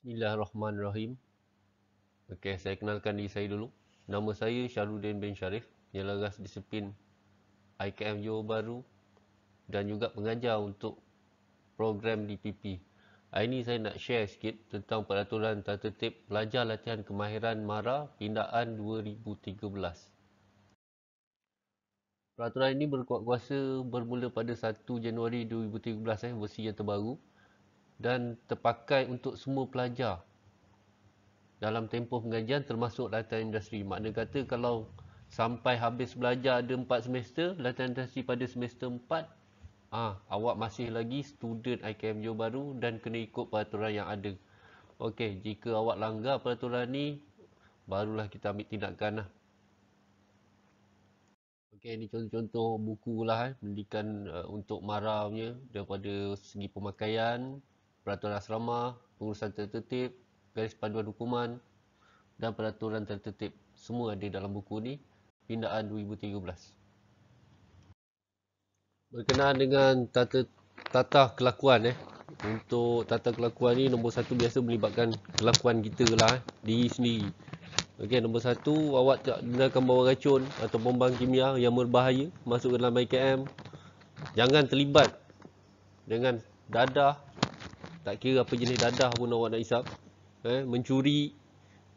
Bismillahirrahmanirrahim. Okey, saya kenalkan diri saya dulu. Nama saya Syarudin bin Sharif, yang laras disiplin IKM Johor Baru dan juga pengajar untuk program DPP. Hari ini saya nak share sikit tentang peraturan tata tertib pelajar latihan kemahiran MARA pindaan 2013. Peraturan ini berkuat kuasa bermula pada 1 Januari 2013 eh, versi yang terbaru dan terpakai untuk semua pelajar dalam tempoh pengajian termasuk latihan industri. Makna kata kalau sampai habis belajar ada empat semester, latihan industri pada semester empat, ah awak masih lagi student IKM Johor Baru dan kena ikut peraturan yang ada. Okey, jika awak langgar peraturan ni, barulah kita ambil tindakan lah. Okey, ni contoh-contoh buku lah. Eh, pendidikan eh, untuk marah punya daripada segi pemakaian, peraturan asrama, pengurusan tertetip, garis panduan hukuman dan peraturan tertetip semua ada dalam buku ini. pindaan 2013 berkenaan dengan tata, tata kelakuan eh untuk tata kelakuan ini nombor satu biasa melibatkan kelakuan kita lah eh, diri sendiri Okey, nombor satu, awak tak gunakan bawa racun atau bombang kimia yang berbahaya masuk ke dalam IKM. Jangan terlibat dengan dadah tak kira apa jenis dadah pun awak nak isap eh mencuri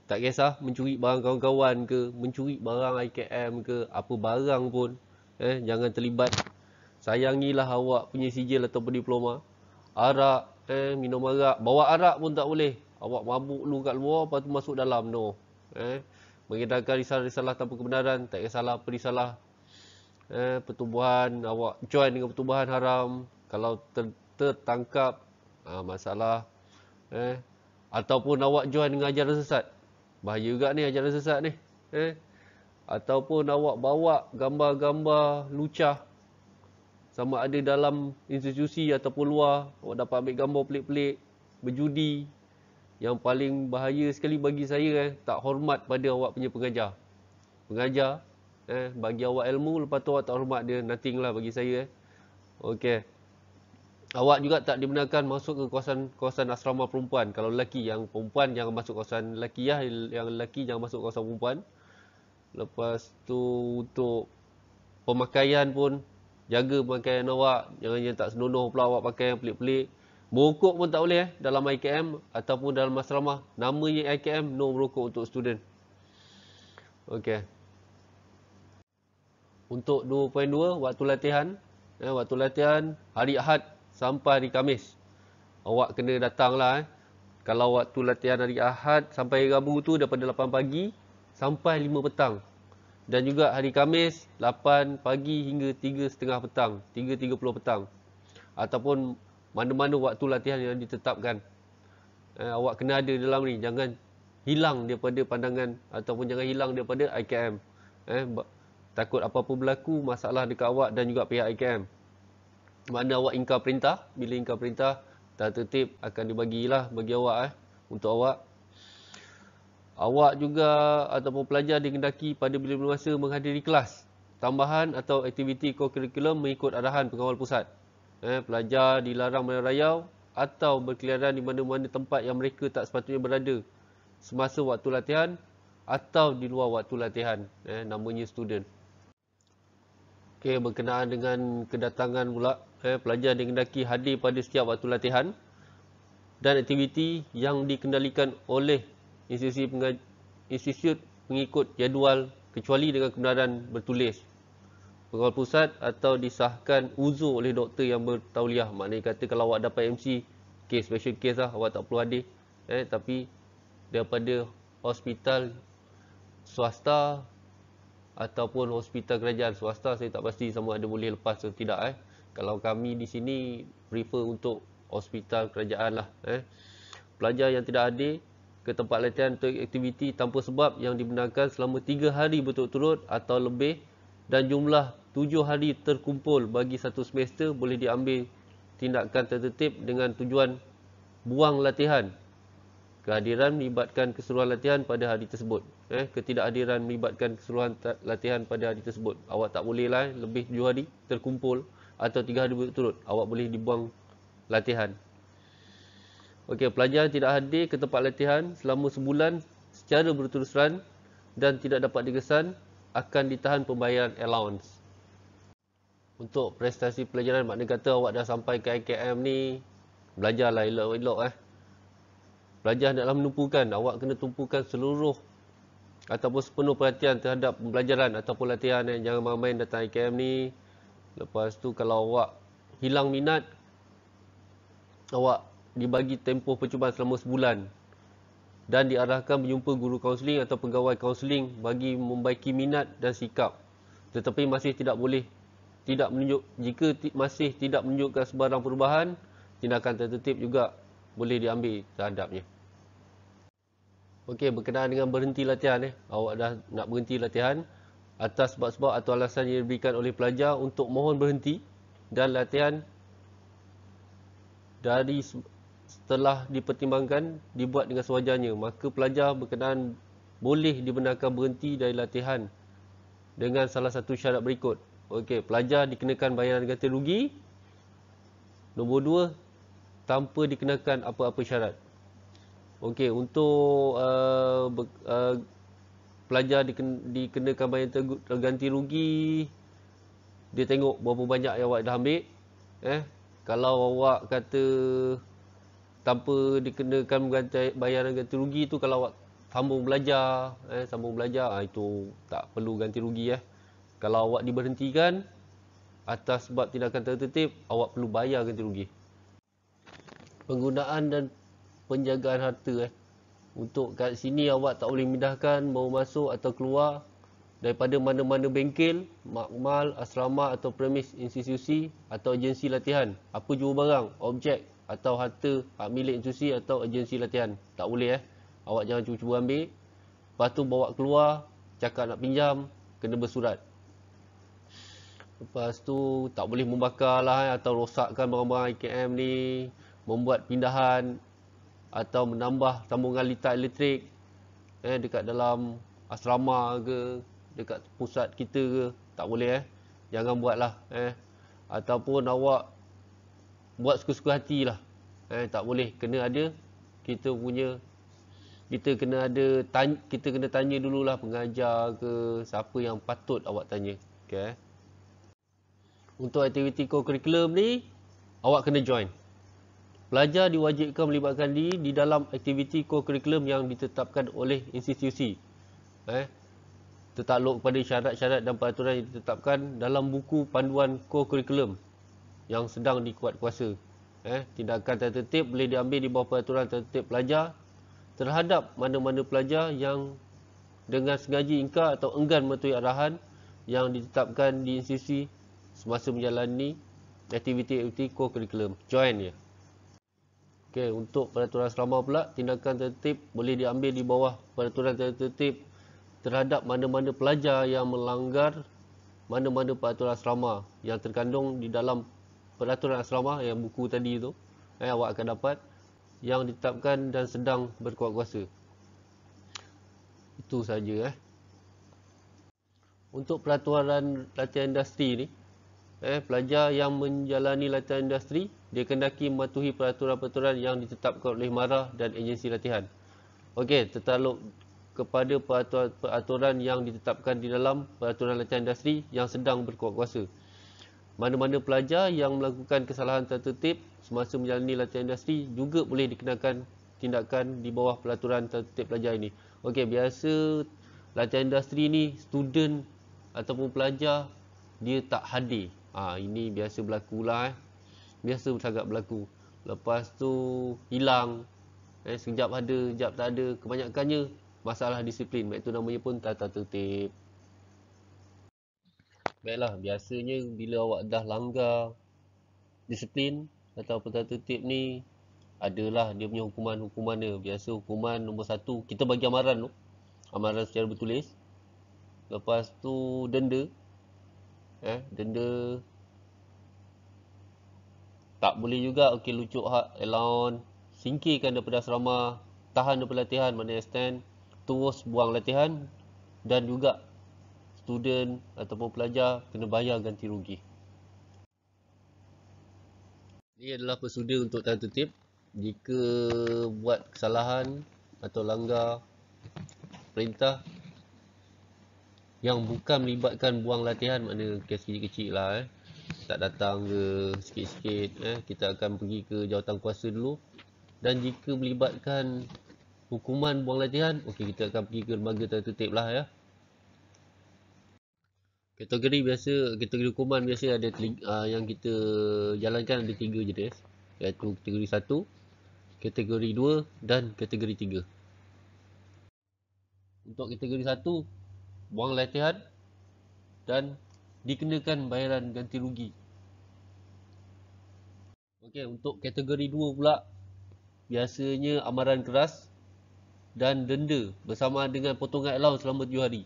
tak kisah mencuri barang kawan-kawan ke mencuri barang IKM ke apa barang pun eh jangan terlibat sayangilah awak punya sijil atau diploma arak eh minum arak bawa arak pun tak boleh awak mabuk lu kat luar lepas tu masuk dalam no eh mengedarkan risalah-risalah tanpa kebenaran tak kisahlah apa risalah eh pertubuhan awak join dengan pertubuhan haram kalau ter- tertangkap ha, masalah eh ataupun awak join dengan ajaran sesat bahaya juga ni ajaran sesat ni eh ataupun awak bawa gambar-gambar lucah sama ada dalam institusi ataupun luar awak dapat ambil gambar pelik-pelik berjudi yang paling bahaya sekali bagi saya eh tak hormat pada awak punya pengajar pengajar eh bagi awak ilmu lepas tu awak tak hormat dia nothing lah bagi saya eh okey awak juga tak dibenarkan masuk ke kawasan kawasan asrama perempuan kalau lelaki yang perempuan yang masuk kawasan lelaki ya yang lelaki yang masuk kawasan perempuan lepas tu untuk pemakaian pun jaga pemakaian awak jangan yang tak senonoh pula awak pakai yang pelik-pelik merokok pun tak boleh eh, dalam IKM ataupun dalam asrama nama IKM no merokok untuk student okey untuk 2.2 waktu latihan eh, waktu latihan hari Ahad sampai hari Kamis, Awak kena datang lah. Eh. Kalau waktu latihan hari Ahad sampai Rabu tu daripada 8 pagi sampai 5 petang. Dan juga hari Kamis, 8 pagi hingga setengah petang. 3.30 petang. Ataupun mana-mana waktu latihan yang ditetapkan. Eh, awak kena ada dalam ni. Jangan hilang daripada pandangan ataupun jangan hilang daripada IKM. Eh, takut apa-apa berlaku masalah dekat awak dan juga pihak IKM mana awak ingkar perintah bila ingkar perintah tak tertib akan dibagilah bagi awak eh untuk awak awak juga ataupun pelajar dikendaki pada bila-bila masa menghadiri kelas tambahan atau aktiviti kurikulum mengikut arahan pengawal pusat eh pelajar dilarang merayau atau berkeliaran di mana-mana tempat yang mereka tak sepatutnya berada semasa waktu latihan atau di luar waktu latihan eh namanya student Okay, berkenaan dengan kedatangan pula eh, pelajar dikendaki hadir pada setiap waktu latihan dan aktiviti yang dikendalikan oleh institusi, peng institusi pengikut jadual kecuali dengan kebenaran bertulis pengawal pusat atau disahkan uzur oleh doktor yang bertauliah maknanya kata kalau awak dapat MC case special case lah awak tak perlu hadir eh, tapi daripada hospital swasta ataupun hospital kerajaan swasta saya tak pasti sama ada boleh lepas atau tidak eh kalau kami di sini refer untuk hospital kerajaan lah eh. pelajar yang tidak hadir ke tempat latihan atau aktiviti tanpa sebab yang dibenarkan selama 3 hari berturut-turut atau lebih dan jumlah 7 hari terkumpul bagi satu semester boleh diambil tindakan tertetip dengan tujuan buang latihan kehadiran melibatkan keseluruhan latihan pada hari tersebut eh, ketidakhadiran melibatkan keseluruhan latihan pada hari tersebut awak tak boleh lah eh, lebih 7 hari terkumpul atau tiga hari berturut awak boleh dibuang latihan. Okey, pelajar tidak hadir ke tempat latihan selama sebulan secara berterusan dan tidak dapat dikesan akan ditahan pembayaran allowance. Untuk prestasi pelajaran maknanya kata awak dah sampai ke IKM ni belajarlah elok-elok eh. Pelajar dalam menumpukan awak kena tumpukan seluruh ataupun sepenuh perhatian terhadap pembelajaran ataupun latihan eh. jangan main-main datang IKM ni Lepas tu kalau awak hilang minat awak dibagi tempoh percubaan selama sebulan dan diarahkan menjumpa guru kaunseling atau pegawai kaunseling bagi membaiki minat dan sikap tetapi masih tidak boleh tidak menunjuk jika masih tidak menunjukkan sebarang perubahan tindakan tertetip juga boleh diambil terhadapnya Okey berkenaan dengan berhenti latihan eh awak dah nak berhenti latihan atas sebab-sebab atau alasan yang diberikan oleh pelajar untuk mohon berhenti dan latihan dari setelah dipertimbangkan dibuat dengan sewajarnya maka pelajar berkenaan boleh dibenarkan berhenti dari latihan dengan salah satu syarat berikut okey pelajar dikenakan bayaran ganti rugi nombor dua, tanpa dikenakan apa-apa syarat okey untuk uh, ber, uh, pelajar dikenakan bayar terganti rugi dia tengok berapa banyak yang awak dah ambil eh kalau awak kata tanpa dikenakan bayaran ganti rugi tu kalau awak sambung belajar eh sambung belajar ha, itu tak perlu ganti rugi eh kalau awak diberhentikan atas sebab tindakan tertib awak perlu bayar ganti rugi penggunaan dan penjagaan harta eh untuk kat sini awak tak boleh pindahkan, mau masuk atau keluar daripada mana-mana bengkel, makmal, asrama atau premis institusi atau agensi latihan. Apa jua barang, objek atau harta hak milik institusi atau agensi latihan. Tak boleh eh. Awak jangan cuba-cuba ambil. Lepas tu bawa keluar, cakap nak pinjam, kena bersurat. Lepas tu tak boleh membakar lah eh, atau rosakkan barang-barang IKM ni. Membuat pindahan atau menambah sambungan litar elektrik eh, dekat dalam asrama ke dekat pusat kita ke tak boleh eh jangan buatlah eh ataupun awak buat suka-suka hatilah eh tak boleh kena ada kita punya kita kena ada tanya, kita kena tanya dululah pengajar ke siapa yang patut awak tanya okey untuk aktiviti co-curriculum ni awak kena join Pelajar diwajibkan melibatkan diri di dalam aktiviti kurikulum yang ditetapkan oleh institusi. Eh, tertakluk kepada syarat-syarat dan peraturan yang ditetapkan dalam buku panduan kurikulum yang sedang dikuat kuasa. Eh, tindakan tertetip boleh diambil di bawah peraturan tertetip pelajar terhadap mana-mana pelajar yang dengan sengaja ingkar atau enggan mematuhi arahan yang ditetapkan di institusi semasa menjalani aktiviti-aktiviti kurikulum. Join ya. Yeah. Okay, untuk peraturan asrama pula, tindakan tertib boleh diambil di bawah peraturan tertib terhadap mana-mana pelajar yang melanggar mana-mana peraturan asrama yang terkandung di dalam peraturan asrama yang buku tadi itu, eh, awak akan dapat yang ditetapkan dan sedang berkuat kuasa itu sahaja eh. untuk peraturan latihan industri ni eh, pelajar yang menjalani latihan industri dia kendaki mematuhi peraturan-peraturan yang ditetapkan oleh MARA dan agensi latihan. Okey, tertakluk kepada peraturan-peraturan yang ditetapkan di dalam peraturan latihan industri yang sedang berkuat kuasa. Mana-mana pelajar yang melakukan kesalahan tertutip semasa menjalani latihan industri juga boleh dikenakan tindakan di bawah peraturan tertutip pelajar ini. Okey, biasa latihan industri ini, student ataupun pelajar dia tak hadir. Ha, ini biasa berlaku lah eh biasa agak berlaku lepas tu hilang eh, sekejap ada sekejap tak ada kebanyakannya masalah disiplin baik tu namanya pun tata tertib baiklah biasanya bila awak dah langgar disiplin atau tata tertib ni adalah dia punya hukuman-hukuman dia biasa hukuman nombor satu kita bagi amaran tu amaran secara bertulis lepas tu denda eh denda tak boleh juga okey lucuk hak elaun singkirkan daripada asrama tahan daripada latihan mana stand terus buang latihan dan juga student ataupun pelajar kena bayar ganti rugi ini adalah pesuda untuk tahan tertib jika buat kesalahan atau langgar perintah yang bukan melibatkan buang latihan maknanya kes kecil-kecil lah eh tak datang ke sikit-sikit eh, kita akan pergi ke jawatan kuasa dulu dan jika melibatkan hukuman buang latihan okey kita akan pergi ke lembaga tertutup lah ya kategori biasa kategori hukuman biasa ada uh, yang kita jalankan ada tiga jenis iaitu kategori 1 kategori 2 dan kategori 3 untuk kategori 1 buang latihan dan dikenakan bayaran ganti rugi. Okey, untuk kategori 2 pula biasanya amaran keras dan denda bersama dengan potongan allowance selama 7 hari.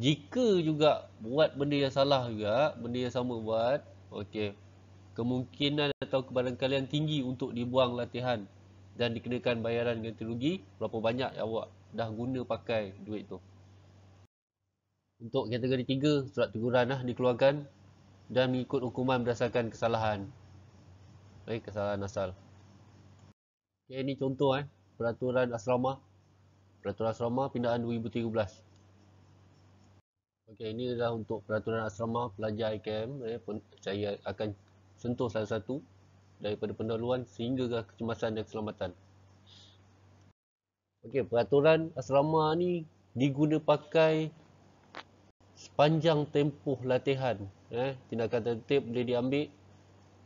Jika juga buat benda yang salah juga, benda yang sama buat, okey. Kemungkinan atau kebalan kalian tinggi untuk dibuang latihan dan dikenakan bayaran ganti rugi berapa banyak yang awak dah guna pakai duit tu untuk kategori tiga surat teguran lah dikeluarkan dan mengikut hukuman berdasarkan kesalahan okay, eh, kesalahan asal okay, ini contoh eh, peraturan asrama peraturan asrama pindahan 2013 okay, ini adalah untuk peraturan asrama pelajar IKM eh, saya akan sentuh satu-satu daripada pendahuluan sehingga ke kecemasan dan keselamatan Okay peraturan asrama ni diguna pakai sepanjang tempoh latihan eh, tindakan tertib boleh diambil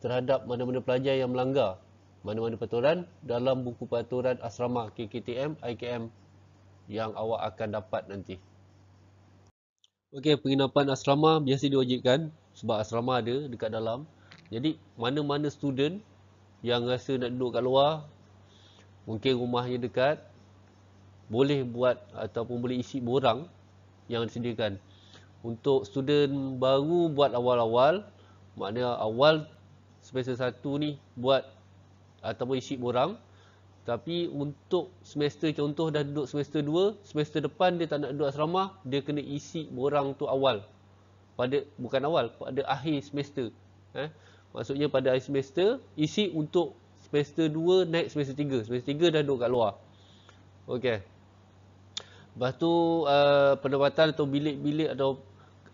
terhadap mana-mana pelajar yang melanggar mana-mana peraturan dalam buku peraturan asrama KKTM IKM yang awak akan dapat nanti Okey, penginapan asrama biasa diwajibkan sebab asrama ada dekat dalam jadi mana-mana student yang rasa nak duduk kat luar mungkin rumahnya dekat boleh buat ataupun boleh isi borang yang disediakan untuk student baru buat awal-awal maknanya awal semester satu ni buat ataupun isi borang tapi untuk semester contoh dah duduk semester dua semester depan dia tak nak duduk asrama dia kena isi borang tu awal pada bukan awal pada akhir semester eh? maksudnya pada akhir semester isi untuk semester dua naik semester tiga semester tiga dah duduk kat luar okey lepas tu uh, eh, penempatan atau bilik-bilik atau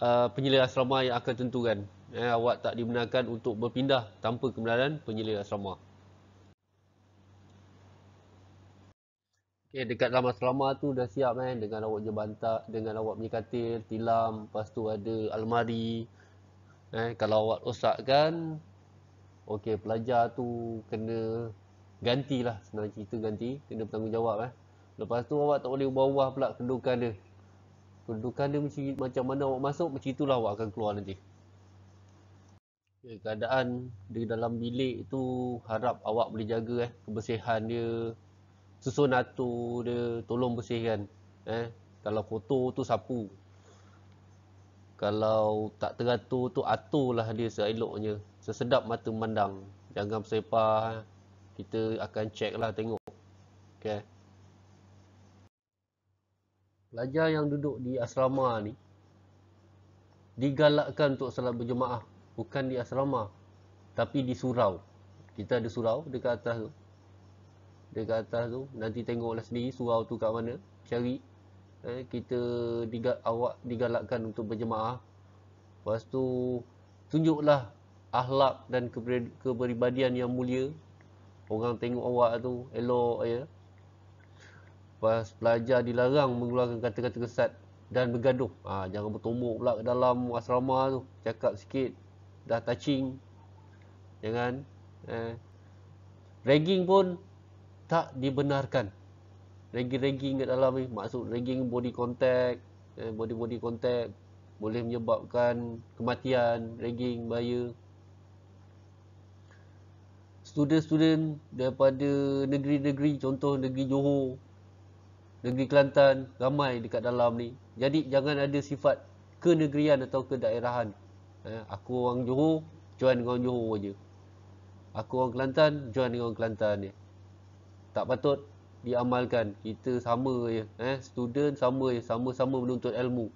Uh, penyelia asrama yang akan tentukan. Eh, awak tak dibenarkan untuk berpindah tanpa kebenaran penyelia asrama. Okay, dekat dalam asrama tu dah siap kan eh, dengan awak punya bantak, dengan awak punya katil, tilam, lepas tu ada almari. Eh, kalau awak rosakkan, okay, pelajar tu kena gantilah. Senang cerita ganti, kena bertanggungjawab. Eh. Lepas tu awak tak boleh ubah-ubah pula kedudukan dia. Kedudukan dia macam, macam mana awak masuk, macam itulah awak akan keluar nanti. Okay, keadaan di dalam bilik tu harap awak boleh jaga eh, kebersihan dia. Susun atur dia, tolong bersihkan. Eh, kalau kotor tu sapu. Kalau tak teratur tu aturlah dia seeloknya. Sesedap mata memandang. Jangan bersepah. Eh. Kita akan cek lah tengok. Okay pelajar yang duduk di asrama ni digalakkan untuk salat berjemaah bukan di asrama tapi di surau kita ada surau dekat atas tu dekat atas tu nanti tengoklah sendiri surau tu kat mana cari eh, kita digal awak digalakkan untuk berjemaah lepas tu tunjuklah akhlak dan keber- keberibadian yang mulia orang tengok awak tu elok ya lepas pelajar dilarang mengeluarkan kata-kata kesat dan bergaduh ha, jangan bertumbuk pula ke dalam asrama tu cakap sikit dah touching jangan ya eh. Ha. ragging pun tak dibenarkan ragging-ragging kat dalam ni maksud ragging body contact eh, body body contact boleh menyebabkan kematian ragging bahaya student-student daripada negeri-negeri contoh negeri Johor negeri Kelantan ramai dekat dalam ni jadi jangan ada sifat kenegerian atau ke daerahan. Eh, aku orang Johor join dengan orang Johor je aku orang Kelantan join dengan orang Kelantan ni. tak patut diamalkan kita sama je eh, student sama je sama-sama menuntut ilmu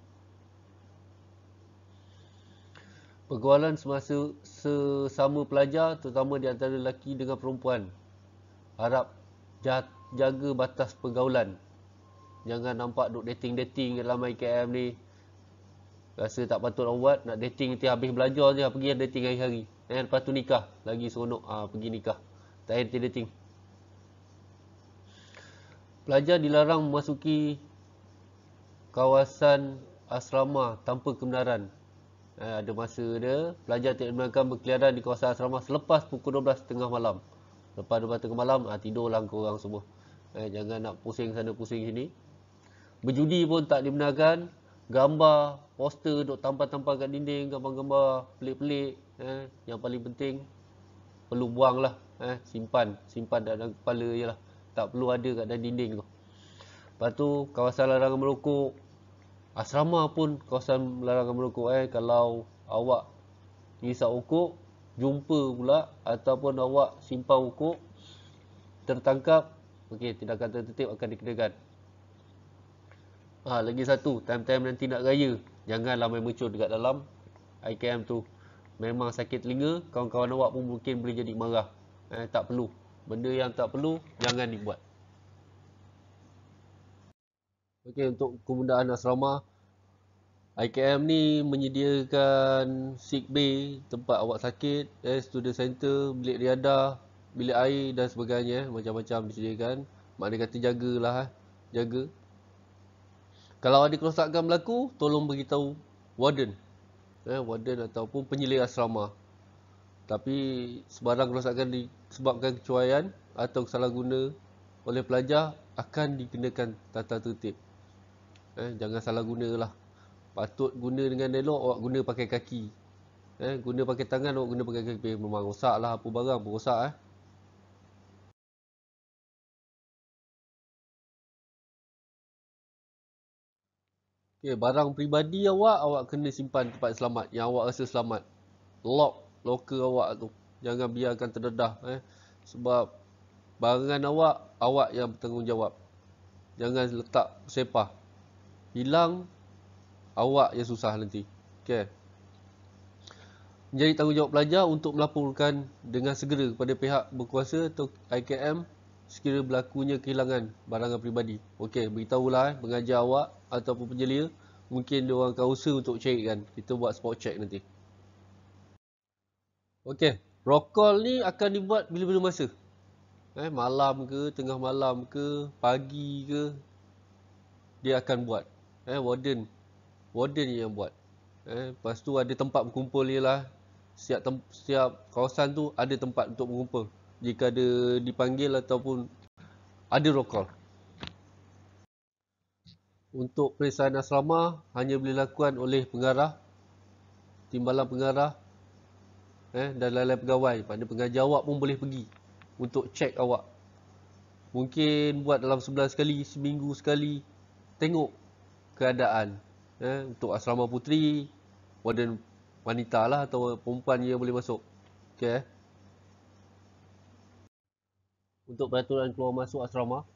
Pergualan semasa sesama pelajar terutama di antara lelaki dengan perempuan harap jaga batas pergaulan Jangan nampak duk dating-dating dalam IKM ni. Rasa tak patut orang buat. Nak dating nanti habis belajar je. Pergi dating hari-hari. Eh, lepas tu nikah. Lagi seronok. Ha, pergi nikah. Tak henti dating. Pelajar dilarang memasuki kawasan asrama tanpa kebenaran. Eh, ada masa dia. Pelajar tidak dibenarkan berkeliaran di kawasan asrama selepas pukul 12.30 malam. Lepas 12.30 malam, ha, ah, tidurlah korang semua. Eh, jangan nak pusing sana pusing sini. Berjudi pun tak dibenarkan. Gambar, poster duk tampan-tampan kat dinding, gambar-gambar pelik-pelik. Eh. Yang paling penting, perlu buanglah, Eh. Simpan, simpan dalam kepala je Tak perlu ada kat dalam dinding tu. Lepas tu, kawasan larangan merokok. Asrama pun kawasan larangan merokok. Eh. Kalau awak risau okok, jumpa pula ataupun awak simpan okok, tertangkap, okay, tindakan tertutup akan dikenakan. Ha, lagi satu, time-time nanti nak raya, jangan lama mercut dekat dalam IKM tu. Memang sakit telinga, kawan-kawan awak pun mungkin boleh jadi marah. Eh, tak perlu. Benda yang tak perlu, jangan dibuat. Okay, untuk kemudahan asrama, IKM ni menyediakan sick bay, tempat awak sakit, eh, student center, bilik riada, bilik air dan sebagainya. Eh, macam-macam eh, disediakan. Maknanya kata jagalah. Eh. Jaga. Kalau ada kerosakan berlaku, tolong beritahu warden. Eh, warden ataupun penyelia asrama. Tapi sebarang kerosakan disebabkan kecuaian atau kesalahguna oleh pelajar akan dikenakan tata tertib. Eh, jangan salah guna lah. Patut guna dengan elok, awak guna pakai kaki. Eh, guna pakai tangan, awak guna pakai kaki. Memang rosak lah apa barang pun rosak. Eh. Okay, barang peribadi awak, awak kena simpan tempat selamat. Yang awak rasa selamat. Lock locker awak tu. Jangan biarkan terdedah. Eh. Sebab barangan awak, awak yang bertanggungjawab. Jangan letak sepah. Hilang, awak yang susah nanti. Okay. Menjadi tanggungjawab pelajar untuk melaporkan dengan segera kepada pihak berkuasa atau IKM sekiranya berlakunya kehilangan barang peribadi. Okey, beritahulah eh, pengajar awak ataupun penjelia. Mungkin dia orang akan usaha untuk cek kan. Kita buat spot check nanti. Okey, rokol ni akan dibuat bila-bila masa? Eh, malam ke, tengah malam ke, pagi ke? Dia akan buat. Eh, warden. Warden yang buat. Eh, lepas tu ada tempat berkumpul dia lah. Setiap, setiap kawasan tu ada tempat untuk mengumpul jika ada dipanggil ataupun ada roll call. Untuk periksaan asrama hanya boleh dilakukan oleh pengarah, timbalan pengarah eh, dan lain-lain pegawai. Pada pengajar awak pun boleh pergi untuk cek awak. Mungkin buat dalam sebulan sekali, seminggu sekali tengok keadaan eh, untuk asrama putri, warden wanita lah atau perempuan yang boleh masuk. Okay. Eh? untuk peraturan keluar masuk asrama.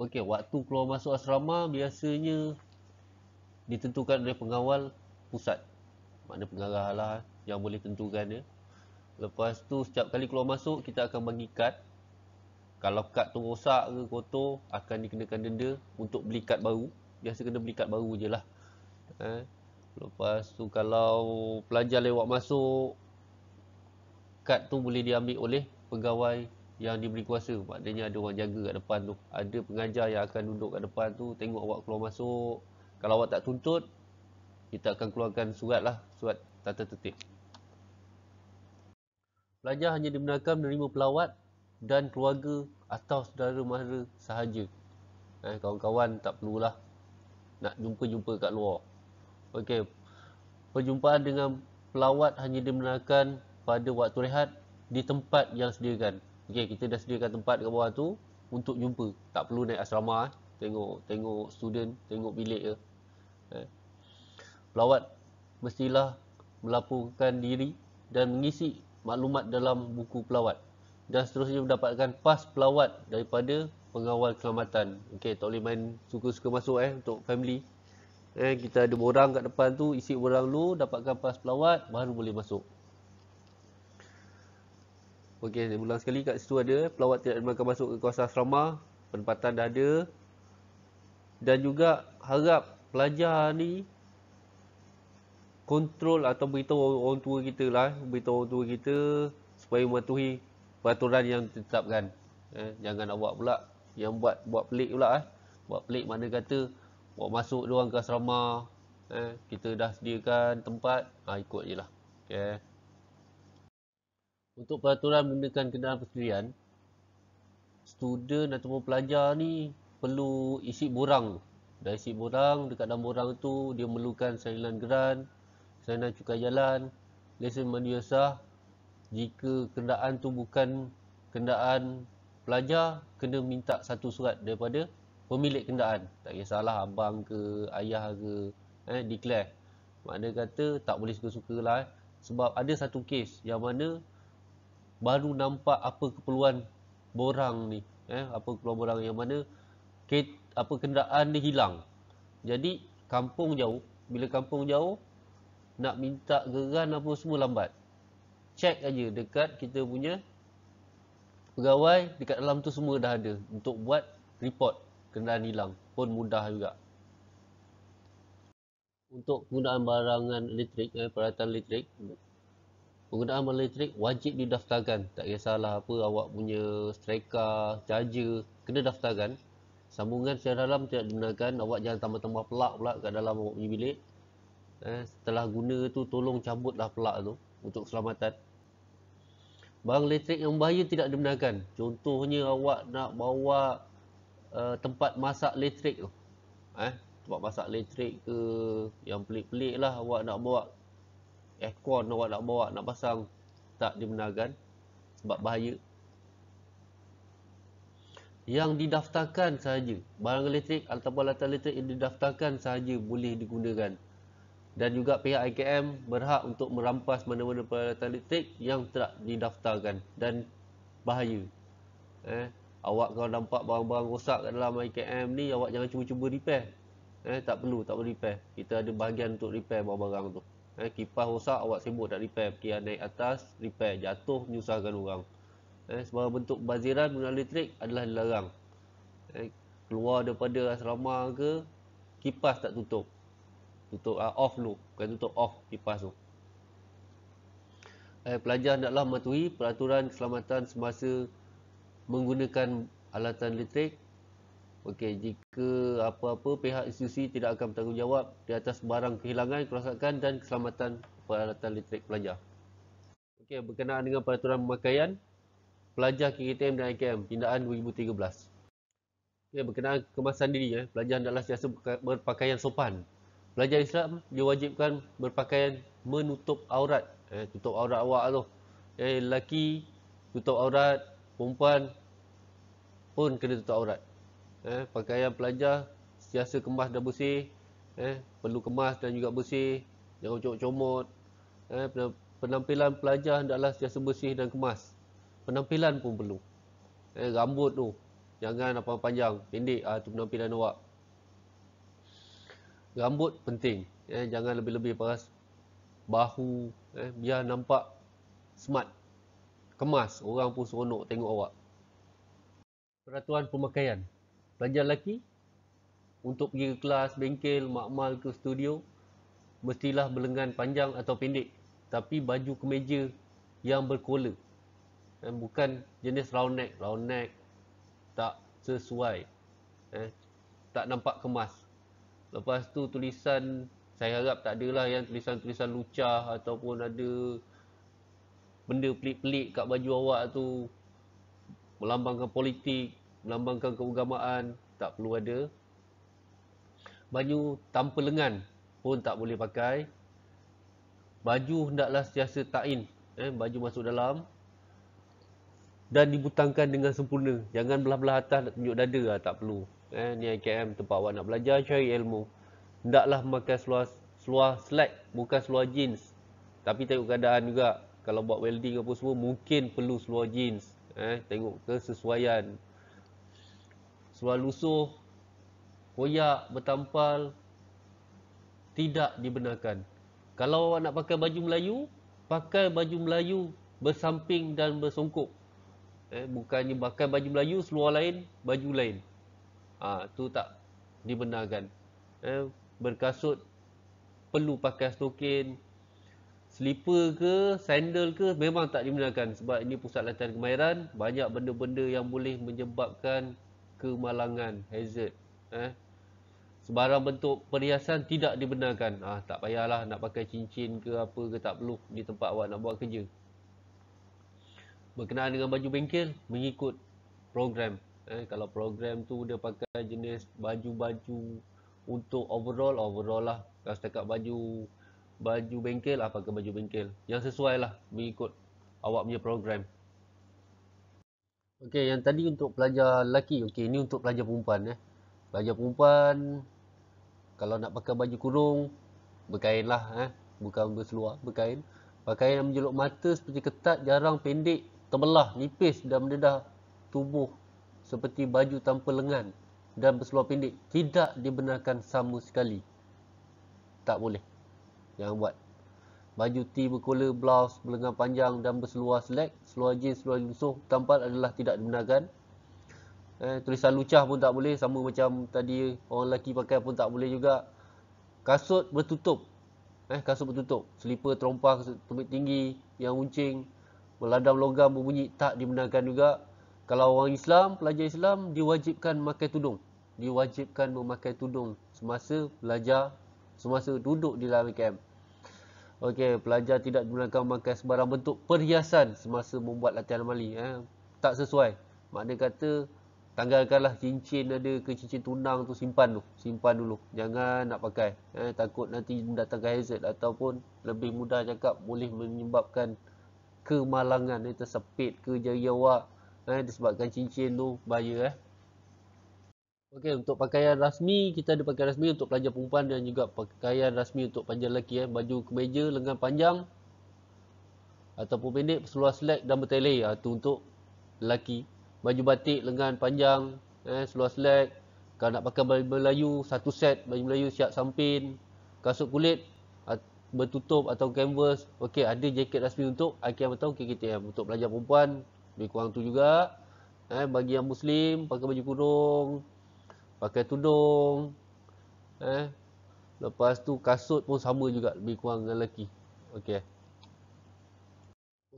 Okey, waktu keluar masuk asrama biasanya ditentukan oleh pengawal pusat. Maknanya pengarah lah yang boleh tentukan dia. Lepas tu setiap kali keluar masuk kita akan bagi kad. Kalau kad tu rosak ke kotor akan dikenakan denda untuk beli kad baru. Biasa kena beli kad baru je lah. Eh, lepas tu kalau pelajar lewat masuk kad tu boleh diambil oleh pegawai yang diberi kuasa maknanya ada orang jaga kat depan tu ada pengajar yang akan duduk kat depan tu tengok awak keluar masuk kalau awak tak tuntut kita akan keluarkan surat lah surat tata tertib pelajar hanya dibenarkan menerima pelawat dan keluarga atau saudara mara sahaja eh, kawan-kawan tak perlulah nak jumpa-jumpa kat luar Okey, perjumpaan dengan pelawat hanya dibenarkan pada waktu rehat di tempat yang sediakan Okey, kita dah sediakan tempat kat bawah tu untuk jumpa. Tak perlu naik asrama, eh. tengok tengok student, tengok bilik ke. Eh. Pelawat mestilah melaporkan diri dan mengisi maklumat dalam buku pelawat dan seterusnya mendapatkan pas pelawat daripada pengawal keselamatan. Okey, tak boleh main suka-suka masuk eh untuk family. Eh kita ada borang kat depan tu, isi borang dulu, dapatkan pas pelawat baru boleh masuk. Okey, saya ulang sekali kat situ ada pelawat tidak dibenarkan masuk ke kawasan asrama, penempatan dah ada. Dan juga harap pelajar ni kontrol atau beritahu orang, orang tua kita lah, beritahu orang tua kita supaya mematuhi peraturan yang ditetapkan. Eh, jangan awak pula yang buat buat pelik pula eh. Buat pelik mana kata buat masuk dia orang ke asrama, eh, kita dah sediakan tempat, ha, ikut je lah. Okay untuk peraturan menggunakan kenderaan persendirian student ataupun pelajar ni perlu isi borang dah isi borang dekat dalam borang tu dia memerlukan salinan geran salinan cukai jalan lesen mandi jika kenderaan tu bukan kenderaan pelajar kena minta satu surat daripada pemilik kenderaan tak kisahlah abang ke ayah ke eh declare maknanya kata tak boleh suka-suka lah eh. sebab ada satu kes yang mana baru nampak apa keperluan borang ni eh apa keperluan borang yang mana ket, apa kenderaan dia hilang jadi kampung jauh bila kampung jauh nak minta geran apa semua lambat Cek aja dekat kita punya pegawai dekat dalam tu semua dah ada untuk buat report kenderaan hilang pun mudah juga untuk penggunaan barangan elektrik eh, peralatan elektrik penggunaan bateri elektrik wajib didaftarkan tak kisahlah apa awak punya striker, charger kena daftarkan sambungan secara dalam tidak dibenarkan awak jangan tambah-tambah pelak pula kat dalam awak punya bilik eh, setelah guna tu tolong cabutlah pelak tu untuk keselamatan barang elektrik yang bahaya tidak dibenarkan. contohnya awak nak bawa uh, tempat masak elektrik tu eh, tempat masak elektrik ke yang pelik-pelik lah awak nak bawa aircon awak nak bawa nak pasang tak dimenangkan, sebab bahaya yang didaftarkan sahaja barang elektrik ataupun latar elektrik yang didaftarkan sahaja boleh digunakan dan juga pihak IKM berhak untuk merampas mana-mana peralatan elektrik yang tidak didaftarkan dan bahaya eh, awak kalau nampak barang-barang rosak kat dalam IKM ni awak jangan cuba-cuba repair eh, tak perlu, tak perlu repair kita ada bahagian untuk repair barang-barang tu Eh, kipas rosak, awak sibuk nak repair. Pergi naik atas, repair. Jatuh, menyusahkan orang. Eh, sebab bentuk baziran menggunakan elektrik adalah dilarang. Eh, keluar daripada asrama ke, kipas tak tutup. Tutup uh, off dulu. Bukan tutup off kipas tu. Eh, pelajar hendaklah mematuhi peraturan keselamatan semasa menggunakan alatan elektrik Okey, jika apa-apa pihak institusi tidak akan bertanggungjawab di atas barang kehilangan, kerosakan dan keselamatan peralatan elektrik pelajar. Okey, berkenaan dengan peraturan pemakaian pelajar KKTM dan IKM tindakan 2013. Okey, berkenaan kemasan diri ya, eh, pelajar hendaklah sentiasa berpakaian sopan. Pelajar Islam diwajibkan berpakaian menutup aurat. Eh, tutup aurat awak tu. Eh, lelaki tutup aurat, perempuan pun kena tutup aurat eh, pakaian pelajar biasa kemas dan bersih eh, perlu kemas dan juga bersih jangan comot-comot eh, penampilan pelajar adalah biasa bersih dan kemas penampilan pun perlu eh, rambut tu jangan apa panjang pendek ah, tu penampilan awak rambut penting eh, jangan lebih-lebih paras bahu eh, biar nampak smart kemas orang pun seronok tengok awak peraturan pemakaian pelajar lelaki untuk pergi ke kelas, bengkel, makmal ke studio mestilah berlengan panjang atau pendek tapi baju kemeja yang berkola dan eh, bukan jenis round neck round neck tak sesuai eh, tak nampak kemas lepas tu tulisan saya harap tak adalah yang tulisan-tulisan lucah ataupun ada benda pelik-pelik kat baju awak tu melambangkan politik melambangkan keugamaan tak perlu ada baju tanpa lengan pun tak boleh pakai baju hendaklah sentiasa tain eh baju masuk dalam dan dibutangkan dengan sempurna jangan belah-belah atas nak tunjuk dada lah, tak perlu eh ni IKM tempat awak nak belajar cari ilmu hendaklah memakai seluar seluar slack bukan seluar jeans tapi tengok keadaan juga kalau buat welding apa semua mungkin perlu seluar jeans eh tengok kesesuaian seluar lusuh, koyak, bertampal, tidak dibenarkan. Kalau awak nak pakai baju Melayu, pakai baju Melayu bersamping dan bersongkok. Eh, bukannya pakai baju Melayu, seluar lain, baju lain. Itu ha, tak dibenarkan. Eh, berkasut, perlu pakai stokin. Slipper ke, sandal ke, memang tak dibenarkan. Sebab ini pusat latihan kemahiran. Banyak benda-benda yang boleh menyebabkan kemalangan hazard eh sebarang bentuk perhiasan tidak dibenarkan ah tak payahlah nak pakai cincin ke apa ke tak perlu di tempat awak nak buat kerja berkenaan dengan baju bengkel mengikut program eh kalau program tu dia pakai jenis baju-baju untuk overall overall lah kalau setakat baju baju bengkel apa ah, ke baju bengkel yang sesuai lah mengikut awak punya program Okey, yang tadi untuk pelajar lelaki. Okey, ini untuk pelajar perempuan eh. Pelajar perempuan kalau nak pakai baju kurung, berkainlah eh, bukan berseluar, berkain. Pakai yang menjelok mata seperti ketat, jarang pendek, terbelah, nipis dan mendedah tubuh seperti baju tanpa lengan dan berseluar pendek tidak dibenarkan sama sekali. Tak boleh. Jangan buat baju T berkola, blouse, berlengan panjang dan berseluar selek, seluar jeans, seluar lusuh, tampal adalah tidak dibenarkan. Eh, tulisan lucah pun tak boleh, sama macam tadi orang lelaki pakai pun tak boleh juga. Kasut bertutup. Eh, kasut bertutup. Selipar terompah, tumit tinggi, yang uncing, meladam logam berbunyi tak dibenarkan juga. Kalau orang Islam, pelajar Islam diwajibkan memakai tudung. Diwajibkan memakai tudung semasa belajar, semasa duduk di dalam camp. Okey, pelajar tidak dibenarkan memakai sebarang bentuk perhiasan semasa membuat latihan amali. Eh. Tak sesuai. Makna kata, tanggalkanlah cincin ada ke cincin tunang tu simpan tu. Simpan dulu. Jangan nak pakai. Eh. Takut nanti mendatangkan hazard ataupun lebih mudah cakap boleh menyebabkan kemalangan. Eh. Tersepit ke jari awak eh. disebabkan cincin tu bahaya. Eh. Okey untuk pakaian rasmi kita ada pakaian rasmi untuk pelajar perempuan dan juga pakaian rasmi untuk pelajar lelaki eh baju kemeja lengan panjang ataupun pendek seluar slack dan betele bertele itu ah, untuk lelaki baju batik lengan panjang eh seluar slack kalau nak pakai baju Melayu satu set baju Melayu siap samping kasut kulit ah, bertutup atau canvas okey ada jaket rasmi untuk IKM atau KKTM untuk pelajar perempuan lebih kurang tu juga eh bagi yang muslim pakai baju kurung pakai tudung eh lepas tu kasut pun sama juga lebih kurang dengan lelaki okey eh.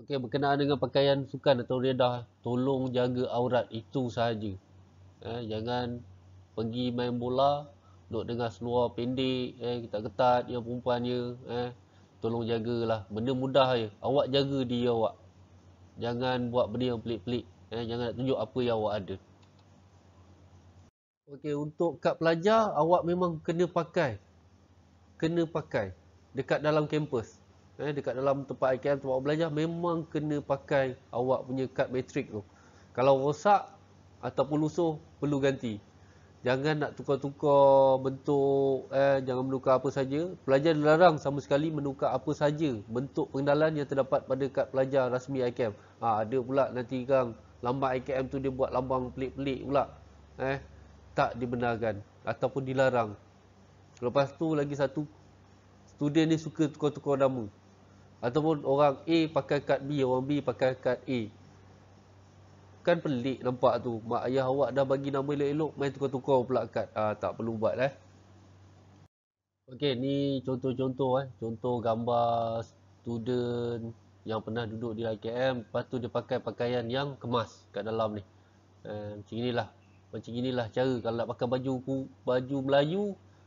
okey berkenaan dengan pakaian sukan atau riadah tolong jaga aurat itu sahaja eh jangan pergi main bola duduk dengan seluar pendek eh ketat-ketat yang perempuannya eh tolong jagalah benda mudah je awak jaga dia awak jangan buat benda yang pelik-pelik eh jangan nak tunjuk apa yang awak ada Okey, untuk kad pelajar awak memang kena pakai. Kena pakai dekat dalam kampus. Eh, dekat dalam tempat IKM tempat awak belajar memang kena pakai awak punya kad matrik tu. Kalau rosak ataupun lusuh perlu ganti. Jangan nak tukar-tukar bentuk eh jangan menukar apa saja. Pelajar dilarang sama sekali menukar apa saja bentuk pengenalan yang terdapat pada kad pelajar rasmi IKM. Ha, ah, ada pula nanti kang lambang IKM tu dia buat lambang pelik-pelik pula. Eh tak dibenarkan ataupun dilarang. Lepas tu lagi satu student ni suka tukar-tukar nama. Ataupun orang A pakai kad B, orang B pakai kad A. Kan pelik nampak tu. Mak ayah awak dah bagi nama elok-elok main tukar-tukar pula kad. Ah ha, tak perlu buat eh. Okey, ni contoh-contoh eh. Contoh gambar student yang pernah duduk di IKM, lepas tu dia pakai pakaian yang kemas kat dalam ni. Eh, macam inilah macam inilah cara kalau nak pakai baju baju Melayu,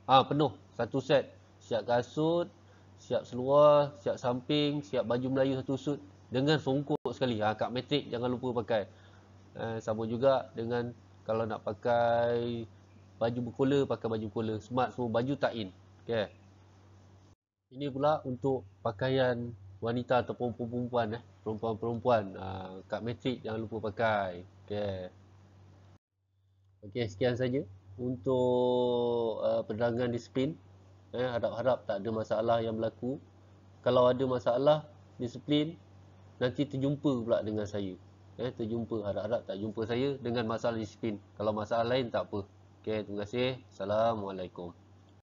ah ha, penuh satu set. Siap kasut, siap seluar, siap samping, siap baju Melayu satu set. dengan songkok sekali. Ah ha, kad matrik jangan lupa pakai. Eh, sama juga dengan kalau nak pakai baju berkola, pakai baju berkola. Smart semua baju tak in. Okay. Ini pula untuk pakaian wanita ataupun perempuan-perempuan. Eh. Perempuan-perempuan. Ha, kad jangan lupa pakai. Okay. Okey, sekian saja untuk uh, penerangan disiplin. Eh, harap-harap tak ada masalah yang berlaku. Kalau ada masalah disiplin, nanti terjumpa pula dengan saya. Eh, terjumpa, harap-harap tak jumpa saya dengan masalah disiplin. Kalau masalah lain tak apa. Okey, terima kasih. Assalamualaikum.